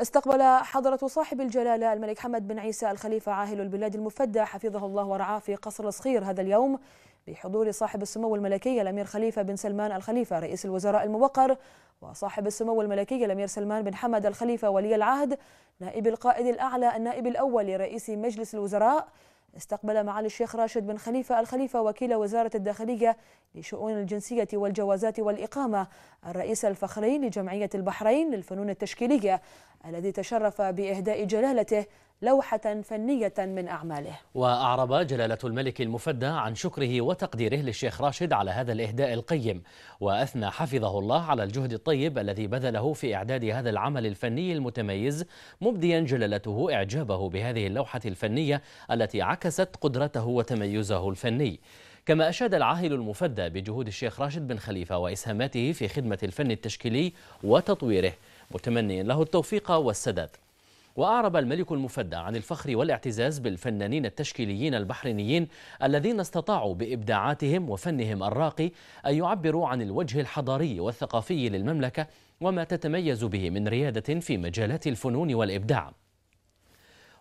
استقبل حضرة صاحب الجلالة الملك حمد بن عيسى الخليفة عاهل البلاد المفدى حفظه الله ورعاه في قصر الصخير هذا اليوم بحضور صاحب السمو الملكي الأمير خليفة بن سلمان الخليفة رئيس الوزراء الموقر وصاحب السمو الملكي الأمير سلمان بن حمد الخليفة ولي العهد نائب القائد الأعلى النائب الأول لرئيس مجلس الوزراء استقبل معالي الشيخ راشد بن خليفة الخليفة وكيل وزارة الداخلية لشؤون الجنسية والجوازات والإقامة الرئيس الفخري لجمعية البحرين للفنون التشكيلية الذي تشرف بإهداء جلالته لوحة فنية من أعماله وأعرب جلالة الملك المفدى عن شكره وتقديره للشيخ راشد على هذا الإهداء القيم وأثنى حفظه الله على الجهد الطيب الذي بذله في إعداد هذا العمل الفني المتميز مبديا جلالته إعجابه بهذه اللوحة الفنية التي عكست قدرته وتميزه الفني كما أشاد العاهل المفدى بجهود الشيخ راشد بن خليفة وإسهاماته في خدمة الفن التشكيلي وتطويره متمنيا له التوفيق والسداد وأعرب الملك المفدى عن الفخر والاعتزاز بالفنانين التشكيليين البحرينيين الذين استطاعوا بإبداعاتهم وفنهم الراقي أن يعبروا عن الوجه الحضاري والثقافي للمملكة وما تتميز به من ريادة في مجالات الفنون والإبداع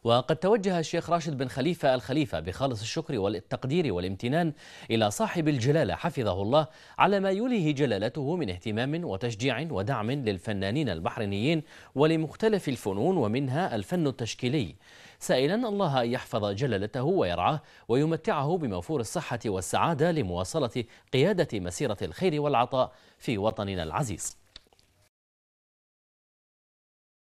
وقد توجه الشيخ راشد بن خليفة الخليفة بخالص الشكر والتقدير والامتنان إلى صاحب الجلالة حفظه الله على ما يليه جلالته من اهتمام وتشجيع ودعم للفنانين البحرينيين ولمختلف الفنون ومنها الفن التشكيلي سائلا الله أن يحفظ جلالته ويرعاه ويمتعه بموفور الصحة والسعادة لمواصلة قيادة مسيرة الخير والعطاء في وطننا العزيز